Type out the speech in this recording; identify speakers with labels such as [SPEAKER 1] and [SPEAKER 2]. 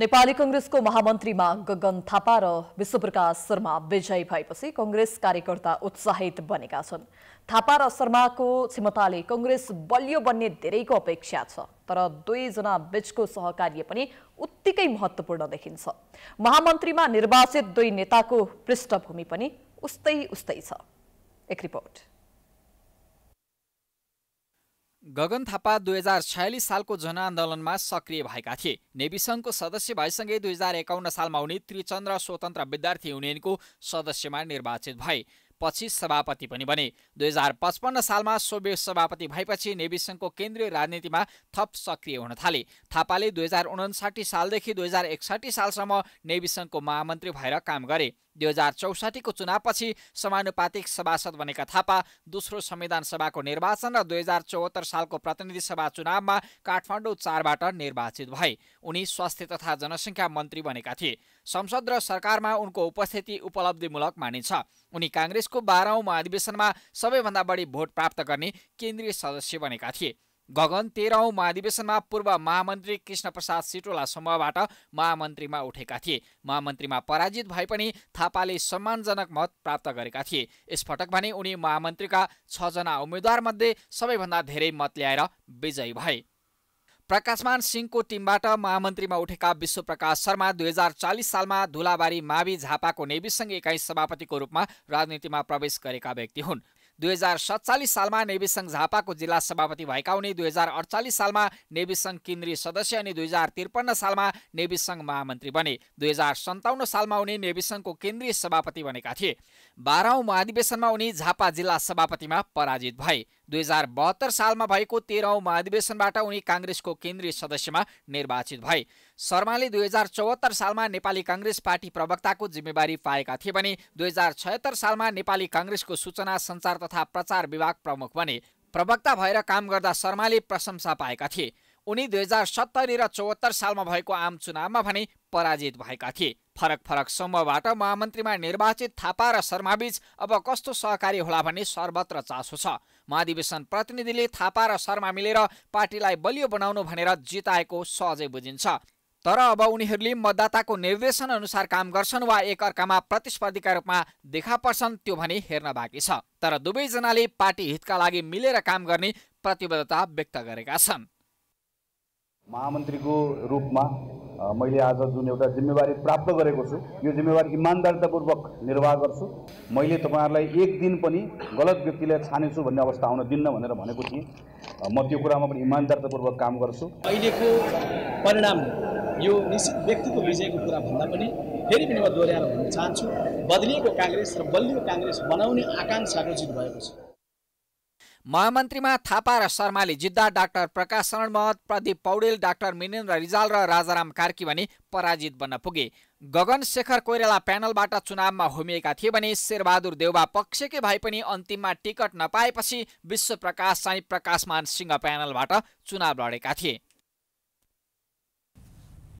[SPEAKER 1] नेपाली कङ्ग्रेसको महामन्त्रीमा गगन थापा र विश्वप्रकाश शर्मा विजयी भएपछि कङ्ग्रेस कार्यकर्ता उत्साहित बनेका छन् थापा र शर्माको क्षमताले कङ्ग्रेस बलियो बन्ने धेरैको अपेक्षा छ तर दुईजना बीचको सहकार्य पनि उत्तिकै महत्त्वपूर्ण देखिन्छ महामन्त्रीमा निर्वाचित दुई नेताको पृष्ठभूमि पनि उस्तै उस्तै छ एक रिपोर्ट
[SPEAKER 2] गगन थापा दुई हजार छयालिस सालको जनआन्दोलनमा सक्रिय भएका थिए नेभी सङ्घको सदस्य भएसँगै दुई हजार एकाउन्न सालमा उनी त्रिचन्द्र स्वतन्त्र विद्यार्थी युनियनको सदस्यमा निर्वाचित भए पछि सभापति पनि बने दुई हजार पचपन्न सालमा सोभि सभापति भएपछि नेभी सङ्घको केन्द्रीय राजनीतिमा थप सक्रिय हुन थाले थापाले दुई हजार उन्साठी सालदेखि दुई हजार एकसाठी सालसम्म नेभी सङ्घको महामन्त्री भएर काम गरे दुई हजार चौसठीको चुनावपछि समानुपातिक सभासद बनेका थापा दोस्रो संविधान सभाको निर्वाचन र दुई हजार चौहत्तर सालको प्रतिनिधि सभा चुनावमा काठमाडौँ चारबाट निर्वाचित भए उनी स्वास्थ्य तथा जनसङ्ख्या मन्त्री बनेका थिए संसद र सरकारमा उनको उपस्थिति उपलब्धिमूलक मानिन्छ उनी काङ्ग्रेसको बाह्रौँ महाधिवेशनमा सबैभन्दा बढी भोट प्राप्त गर्ने केन्द्रीय सदस्य बनेका थिए गगन तेह्रौँ महाधिवेशनमा पूर्व महामन्त्री कृष्ण प्रसाद सिटोला समूहबाट महामन्त्रीमा उठेका थिए महामन्त्रीमा पराजित भए पनि थापाले सम्मानजनक मत प्राप्त गरेका थिए यसपटक भने उनी महामन्त्रीका छजना उम्मेद्वारमध्ये सबैभन्दा धेरै मत ल्याएर विजयी भए प्रकाशमान सिंहको टिमबाट महामन्त्रीमा उठेका विश्वप्रकाश शर्मा दुई हजार चालिस सालमा धुलाबारी मावि झापाको नेविसङ्घ एकाइस सभापतिको रूपमा राजनीतिमा प्रवेश गरेका व्यक्ति हुन् दुई हजार सत्तालिस सालमा सङ्घ झापाको जिल्ला सभापति भएका उनी दुई हजार अडचालिस सालमा सङ्घ केन्द्रीय सदस्य अनि दुई हजार त्रिपन्न सालमा सङ्घ महामन्त्री बने दुई हजार सन्ताउन्न सालमा उनी सङ्घको केन्द्रीय सभापति बनेका थिए बाह्रौँ महाधिवेशनमा उनी झापा जिल्ला सभापतिमा पराजित भए दुई हजार बहत्तर सालमा भएको तेह्रौँ महाधिवेशनबाट उनी काङ्ग्रेसको केन्द्रीय सदस्यमा निर्वाचित भए शर्माले दुई हजार चौहत्तर सालमा नेपाली काङ्ग्रेस पार्टी प्रवक्ताको जिम्मेवारी पाएका थिए भने दुई हजार छयत्तर सालमा नेपाली काङ्ग्रेसको सूचना सञ्चार तथा प्रचार विभाग प्रमुख बने प्रवक्ता भएर काम गर्दा शर्माले प्रशंसा पाएका थिए उनी दुई हजार सत्तरी र चौहत्तर सालमा भएको आम चुनावमा भने पराजित भएका थिए फरक फरक समूहबाट महामन्त्रीमा निर्वाचित थापा र शर्माबीच अब कस्तो सहकारी होला भन्ने सर्वत्र चासो छ महाधिवेशन प्रतिनिधिले थापा र शर्मा मिलेर पार्टीलाई बलियो बनाउनु भनेर जिताएको सहजै बुझिन्छ तर अब उनीहरूले मतदाताको निर्देशन अनुसार काम गर्छन् वा एकअर्कामा प्रतिस्पर्धीका रूपमा देखा पर्छन् त्यो भने हेर्न बाँकी छ तर दुवैजनाले पार्टी हितका लागि मिलेर काम गर्ने प्रतिबद्धता व्यक्त गरेका छन्
[SPEAKER 3] महामन्त्रीको रूपमा मैले आज जुन एउटा जिम्मेवारी प्राप्त गरेको छु यो जिम्मेवारी इमान्दारितापूर्वक निर्वाह गर्छु मैले तपाईँहरूलाई एक दिन पनि गलत व्यक्तिलाई छानेछु भन्ने अवस्था आउन दिन्न भनेर भनेको थिएँ म त्यो कुरामा पनि इमान्दारितापूर्वक काम गर्छु अहिलेको परिणाम यो निश्चित व्यक्तिको विजयको कुरा भन्दा पनि फेरि पनि म दोहोऱ्याएर भन्न चाहन्छु
[SPEAKER 2] बदलिएको काङ्ग्रेस र बलियो काङ्ग्रेस बनाउने आकाङ्क्षा रोचित भएको छ महामन्त्रीमा थापा र शर्माले जित्दा डाक्टर प्रकाश शरण महत प्रदीप पौडेल डाक्टर मिनेन्द्र रिजाल र राजाराम कार्की भने पराजित बन्न पुगे गगन शेखर कोइराला प्यानलबाट चुनावमा होमिएका थिए भने शेरबहादुर देउबा पक्षकै भए पनि अन्तिममा टिकट नपाएपछि विश्वप्रकाश साई प्रकाशमान सिंह प्यानलबाट चुनाव लडेका थिए